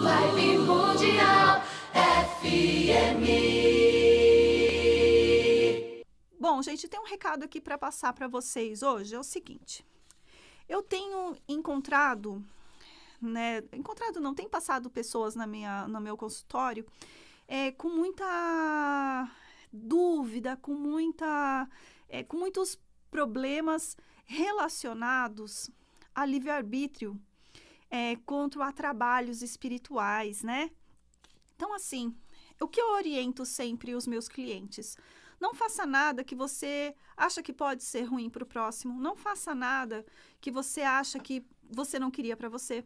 Live Mundial FM. Bom, gente, tem um recado aqui para passar para vocês hoje. É o seguinte: eu tenho encontrado, né? Encontrado não, tem passado pessoas na minha, no meu consultório é, com muita dúvida, com muita, é, com muitos problemas relacionados a livre arbítrio é, quanto a trabalhos espirituais, né? Então, assim, o que eu oriento sempre os meus clientes? Não faça nada que você acha que pode ser ruim para o próximo. Não faça nada que você acha que você não queria para você,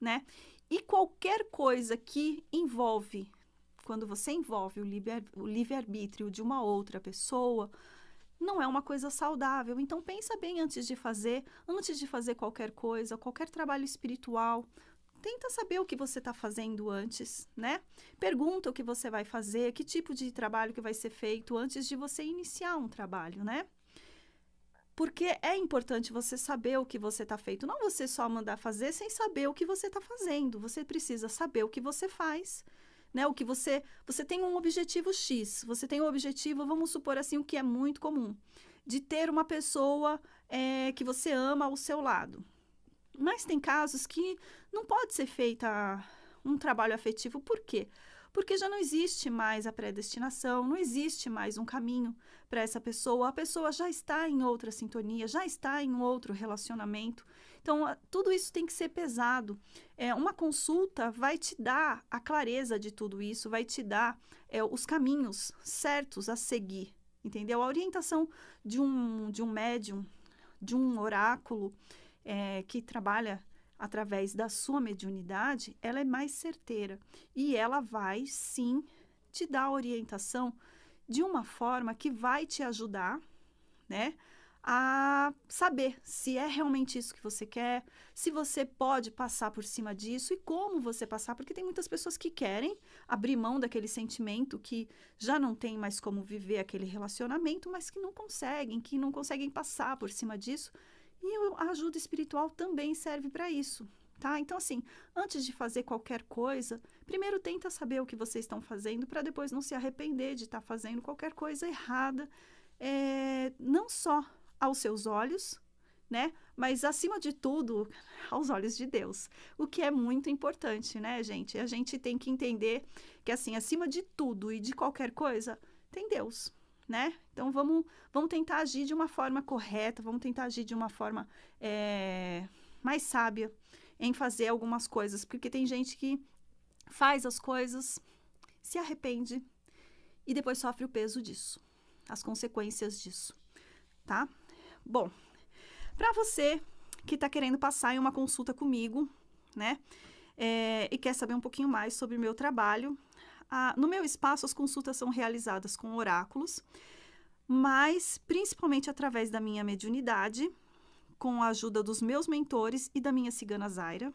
né? E qualquer coisa que envolve, quando você envolve o livre-arbítrio de uma outra pessoa, não é uma coisa saudável. Então pensa bem antes de fazer, antes de fazer qualquer coisa, qualquer trabalho espiritual, tenta saber o que você está fazendo antes, né? Pergunta o que você vai fazer, que tipo de trabalho que vai ser feito antes de você iniciar um trabalho, né? Porque é importante você saber o que você está feito, não você só mandar fazer sem saber o que você está fazendo. Você precisa saber o que você faz né? O que você você tem um objetivo X, você tem um objetivo, vamos supor assim, o que é muito comum, de ter uma pessoa é, que você ama ao seu lado. Mas tem casos que não pode ser feita um trabalho afetivo, por quê? Porque já não existe mais a predestinação, não existe mais um caminho para essa pessoa, a pessoa já está em outra sintonia, já está em outro relacionamento. Então, tudo isso tem que ser pesado. É, uma consulta vai te dar a clareza de tudo isso, vai te dar é, os caminhos certos a seguir, entendeu? A orientação de um, de um médium, de um oráculo é, que trabalha através da sua mediunidade, ela é mais certeira e ela vai sim te dar orientação de uma forma que vai te ajudar, né? a saber se é realmente isso que você quer, se você pode passar por cima disso e como você passar, porque tem muitas pessoas que querem abrir mão daquele sentimento que já não tem mais como viver aquele relacionamento, mas que não conseguem, que não conseguem passar por cima disso. E a ajuda espiritual também serve para isso. Tá? Então, assim, antes de fazer qualquer coisa, primeiro tenta saber o que vocês estão fazendo para depois não se arrepender de estar tá fazendo qualquer coisa errada. É, não só aos seus olhos, né? Mas acima de tudo, aos olhos de Deus. O que é muito importante, né, gente? A gente tem que entender que assim, acima de tudo e de qualquer coisa, tem Deus, né? Então vamos, vamos tentar agir de uma forma correta, vamos tentar agir de uma forma é, mais sábia em fazer algumas coisas, porque tem gente que faz as coisas, se arrepende e depois sofre o peso disso, as consequências disso, tá? Bom, para você que está querendo passar em uma consulta comigo, né? É, e quer saber um pouquinho mais sobre o meu trabalho, a, no meu espaço as consultas são realizadas com oráculos, mas principalmente através da minha mediunidade, com a ajuda dos meus mentores e da minha cigana Zaira.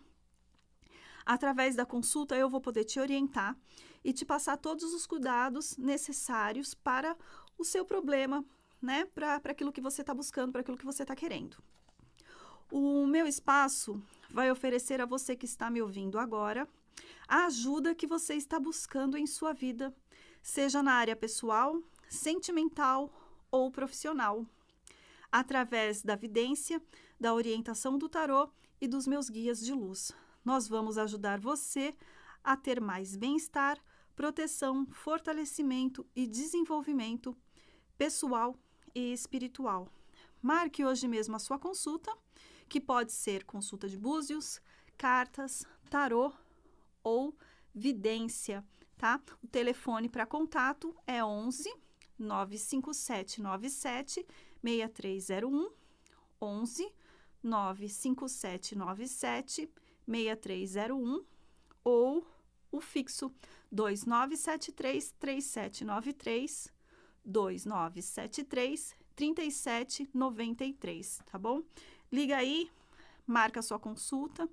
Através da consulta eu vou poder te orientar e te passar todos os cuidados necessários para o seu problema né, para aquilo que você está buscando, para aquilo que você está querendo. O meu espaço vai oferecer a você que está me ouvindo agora a ajuda que você está buscando em sua vida, seja na área pessoal, sentimental ou profissional, através da vidência, da orientação do tarô e dos meus guias de luz. Nós vamos ajudar você a ter mais bem-estar, proteção, fortalecimento e desenvolvimento pessoal e espiritual. Marque hoje mesmo a sua consulta, que pode ser consulta de búzios, cartas, tarô ou vidência, tá? O telefone para contato é 11 957 97 6301 11 957 97 6301 ou o fixo 2973 3793 2973 3793, tá bom? Liga aí, marca sua consulta,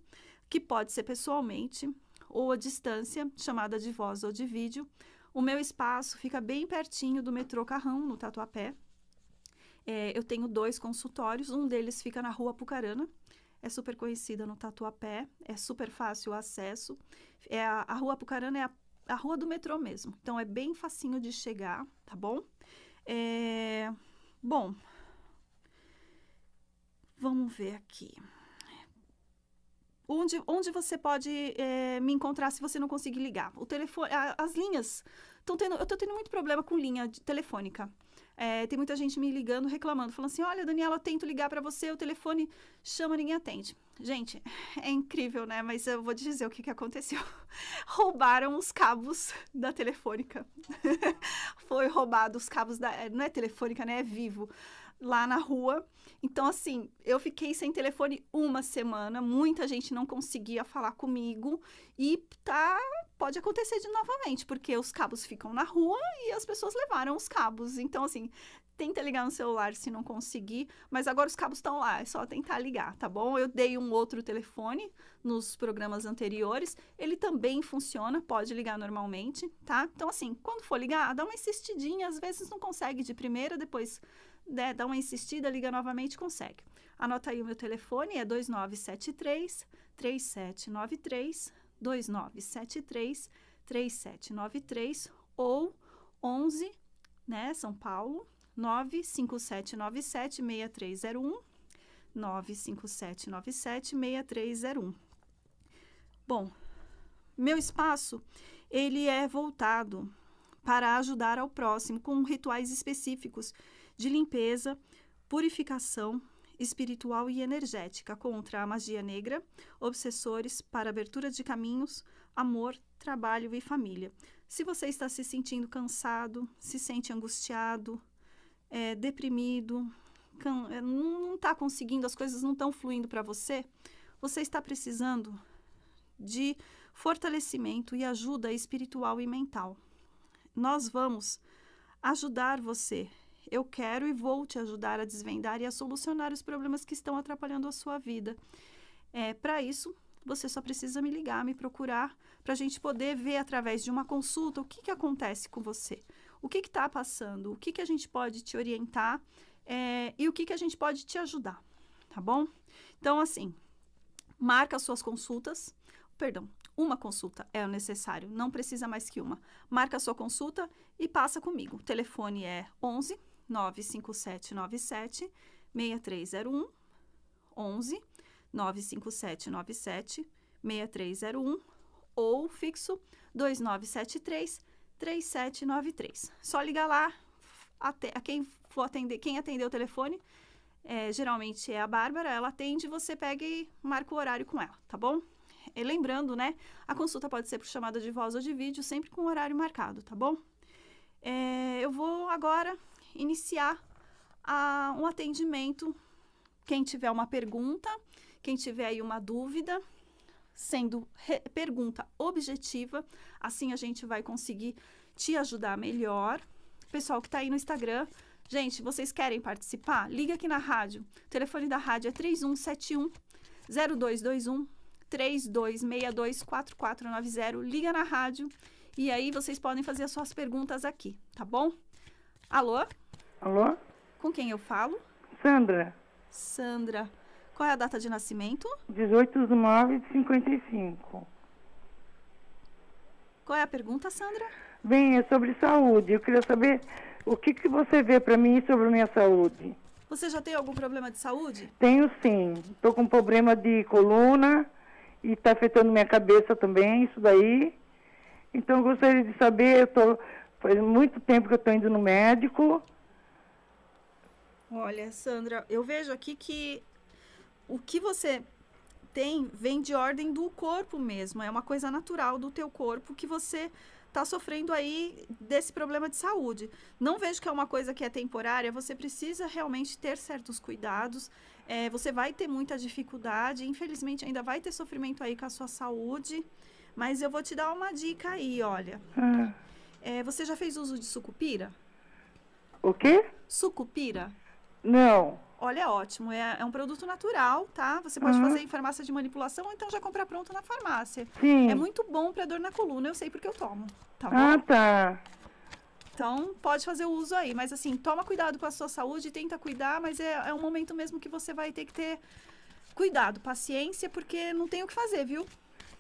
que pode ser pessoalmente ou à distância, chamada de voz ou de vídeo. O meu espaço fica bem pertinho do metrô Carrão, no Tatuapé. É, eu tenho dois consultórios, um deles fica na rua Pucarana, é super conhecida no Tatuapé, é super fácil o acesso. É a, a rua Pucarana é a a rua do metrô mesmo. Então é bem facinho de chegar, tá bom? É... Bom, vamos ver aqui. Onde, onde você pode é, me encontrar se você não conseguir ligar? O telefone, a, as linhas Tão tendo, eu estou tendo muito problema com linha de, telefônica. É, tem muita gente me ligando, reclamando, falando assim: olha, Daniela, eu tento ligar para você, o telefone chama, ninguém atende. Gente, é incrível, né? Mas eu vou dizer o que, que aconteceu. Roubaram os cabos da telefônica. Foi roubado os cabos da. É, não é telefônica, né? É vivo. Lá na rua. Então, assim, eu fiquei sem telefone uma semana. Muita gente não conseguia falar comigo. E tá pode acontecer de novamente, porque os cabos ficam na rua e as pessoas levaram os cabos. Então, assim, tenta ligar no celular se não conseguir, mas agora os cabos estão lá, é só tentar ligar, tá bom? Eu dei um outro telefone nos programas anteriores, ele também funciona, pode ligar normalmente, tá? Então, assim, quando for ligar, dá uma insistidinha, às vezes não consegue de primeira, depois né, dá uma insistida, liga novamente, consegue. Anota aí o meu telefone, é 2973 3793 2973 3793 ou 11, né, São Paulo, 95797 6301 95797 6301. Bom, meu espaço ele é voltado para ajudar ao próximo com rituais específicos de limpeza, purificação, espiritual e energética contra a magia negra, obsessores, para abertura de caminhos, amor, trabalho e família. Se você está se sentindo cansado, se sente angustiado, é, deprimido, é, não está conseguindo, as coisas não estão fluindo para você, você está precisando de fortalecimento e ajuda espiritual e mental. Nós vamos ajudar você eu quero e vou te ajudar a desvendar e a solucionar os problemas que estão atrapalhando a sua vida. É, Para isso, você só precisa me ligar, me procurar, para a gente poder ver através de uma consulta o que, que acontece com você, o que está passando, o que, que a gente pode te orientar é, e o que, que a gente pode te ajudar, tá bom? Então, assim, marca suas consultas, perdão, uma consulta é o necessário, não precisa mais que uma. Marca sua consulta e passa comigo. O telefone é 11 95797 6301 11 95797 6301 ou fixo 2973 3793. Só ligar lá até a quem for atender, quem atender o telefone, é, geralmente é a Bárbara, ela atende, você pega e marca o horário com ela, tá bom? E lembrando, né, a consulta pode ser por chamada de voz ou de vídeo, sempre com o horário marcado, tá bom? É, eu vou agora iniciar a, um atendimento. Quem tiver uma pergunta, quem tiver aí uma dúvida, sendo pergunta objetiva, assim a gente vai conseguir te ajudar melhor. Pessoal que está aí no Instagram, gente, vocês querem participar? Liga aqui na rádio. O telefone da rádio é 3171 0221 4490. Liga na rádio e aí vocês podem fazer as suas perguntas aqui, tá bom? Alô? Alô? Com quem eu falo? Sandra. Sandra. Qual é a data de nascimento? 18 de nove de 55. Qual é a pergunta, Sandra? Bem, é sobre saúde. Eu queria saber o que, que você vê para mim sobre minha saúde. Você já tem algum problema de saúde? Tenho sim. Estou com problema de coluna e está afetando minha cabeça também, isso daí. Então, eu gostaria de saber, eu tô, faz muito tempo que eu estou indo no médico Olha, Sandra, eu vejo aqui que o que você tem vem de ordem do corpo mesmo, é uma coisa natural do teu corpo que você está sofrendo aí desse problema de saúde. Não vejo que é uma coisa que é temporária, você precisa realmente ter certos cuidados, é, você vai ter muita dificuldade, infelizmente ainda vai ter sofrimento aí com a sua saúde, mas eu vou te dar uma dica aí, olha. Ah. É, você já fez uso de sucupira? O quê? Sucupira. Não. Olha, é ótimo. É, é, um produto natural, tá? Você pode uhum. fazer em farmácia de manipulação ou então já comprar pronto na farmácia. Sim. É muito bom para dor na coluna, eu sei porque eu tomo. Tá bom? Ah, tá. Então, pode fazer o uso aí. Mas, assim, toma cuidado com a sua saúde, tenta cuidar, mas é, é um momento mesmo que você vai ter que ter cuidado, paciência, porque não tem o que fazer, viu?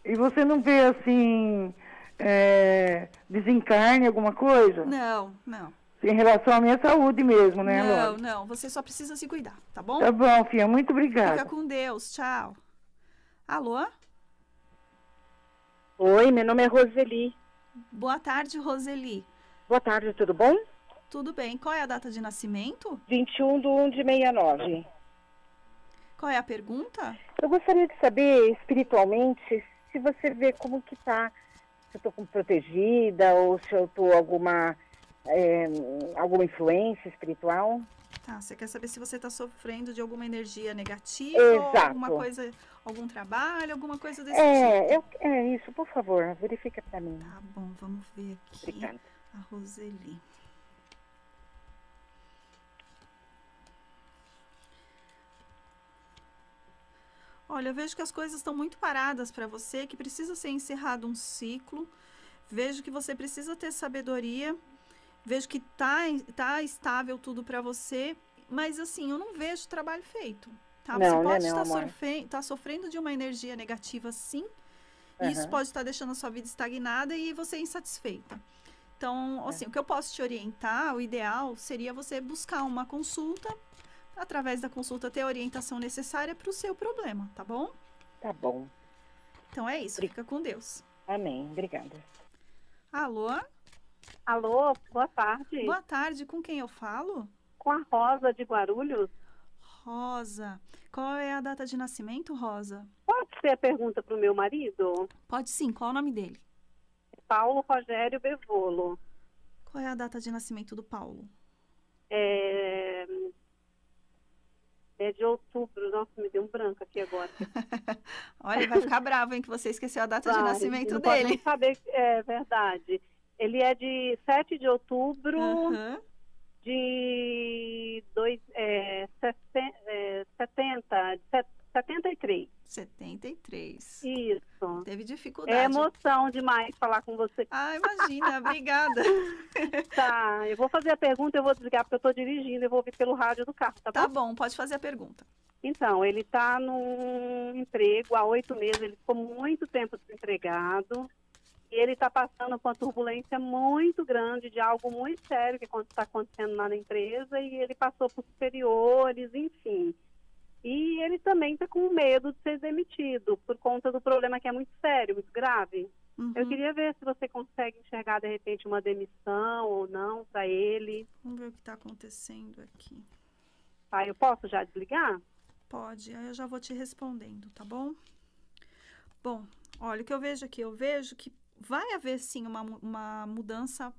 E você não vê, assim, é, desencarne, alguma coisa? Não, não em relação à minha saúde mesmo, né, Não, Lore? não, você só precisa se cuidar, tá bom? Tá bom, filha, muito obrigada. Fica com Deus, tchau. Alô? Oi, meu nome é Roseli. Boa tarde, Roseli. Boa tarde, tudo bom? Tudo bem. Qual é a data de nascimento? 21 de 1 de 69. Qual é a pergunta? Eu gostaria de saber, espiritualmente, se você vê como que tá, se eu tô protegida ou se eu tô alguma é, alguma influência espiritual. Tá, você quer saber se você está sofrendo de alguma energia negativa, alguma coisa, algum trabalho, alguma coisa desse é, tipo. Eu, é isso, por favor, verifica para mim. Tá bom, vamos ver aqui Obrigada. a Roseli. Olha, eu vejo que as coisas estão muito paradas para você, que precisa ser encerrado um ciclo. Vejo que você precisa ter sabedoria vejo que tá, tá estável tudo para você, mas assim, eu não vejo trabalho feito. Tá? Não, você né, pode estar sofre tá sofrendo de uma energia negativa, sim. Uhum. Isso pode estar deixando a sua vida estagnada e você é insatisfeita. Então, é. assim, é. o que eu posso te orientar, o ideal seria você buscar uma consulta, através da consulta ter a orientação necessária para o seu problema, tá bom? Tá bom. Então é isso, Obrig... fica com Deus. Amém, obrigada. Alô? Alô, boa tarde. Boa tarde, com quem eu falo? Com a Rosa de Guarulhos. Rosa, qual é a data de nascimento, Rosa? Pode ser a pergunta para o meu marido? Pode sim, qual é o nome dele? Paulo Rogério Bevolo. Qual é a data de nascimento do Paulo? É, é de outubro. Nossa, me deu um branco aqui agora. Olha, vai ficar bravo, hein, que você esqueceu a data de nascimento não dele. nem saber, é verdade. Ele é de 7 de outubro uhum. de dois, é, é setenta é, 70, 73. 73. Isso. Teve é dificuldade. É emoção demais falar com você. Ah, imagina, obrigada. Tá, eu vou fazer a pergunta, eu vou desligar porque eu estou dirigindo, eu vou ouvir pelo rádio do carro, tá, tá bom? bom pode fazer a pergunta. Então, ele está num emprego há oito meses, ele ficou muito tempo desempregado ele está passando por uma turbulência muito grande de algo muito sério que está acontecendo lá na empresa e ele passou por superiores, enfim. E ele também está com medo de ser demitido por conta do problema que é muito sério, muito grave. Uhum. Eu queria ver se você consegue enxergar de repente uma demissão ou não para ele. Vamos ver o que está acontecendo aqui. Tá, eu posso já desligar? Pode, aí eu já vou te respondendo, tá bom? Bom, olha, o que eu vejo aqui, eu vejo que vai haver sim uma, uma mudança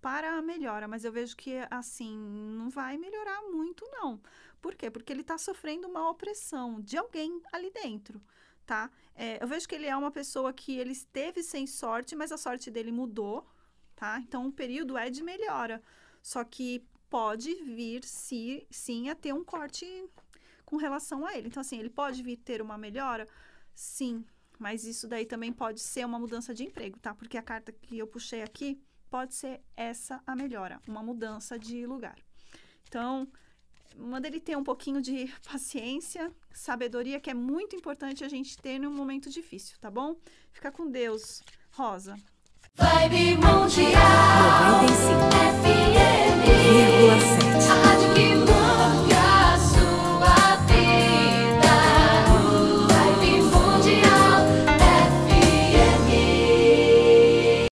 para a melhora, mas eu vejo que assim não vai melhorar muito não. Por quê? Porque ele está sofrendo uma opressão de alguém ali dentro, tá? É, eu vejo que ele é uma pessoa que ele esteve sem sorte, mas a sorte dele mudou, tá? Então o período é de melhora, só que pode vir se, sim a ter um corte com relação a ele. Então assim ele pode vir ter uma melhora, sim, mas isso daí também pode ser uma mudança de emprego, tá? Porque a carta que eu puxei aqui pode ser essa a melhora, uma mudança de lugar. Então, manda ele ter um pouquinho de paciência, sabedoria, que é muito importante a gente ter num momento difícil, tá bom? Fica com Deus, Rosa. Vibe Mundial 95 FM 1,7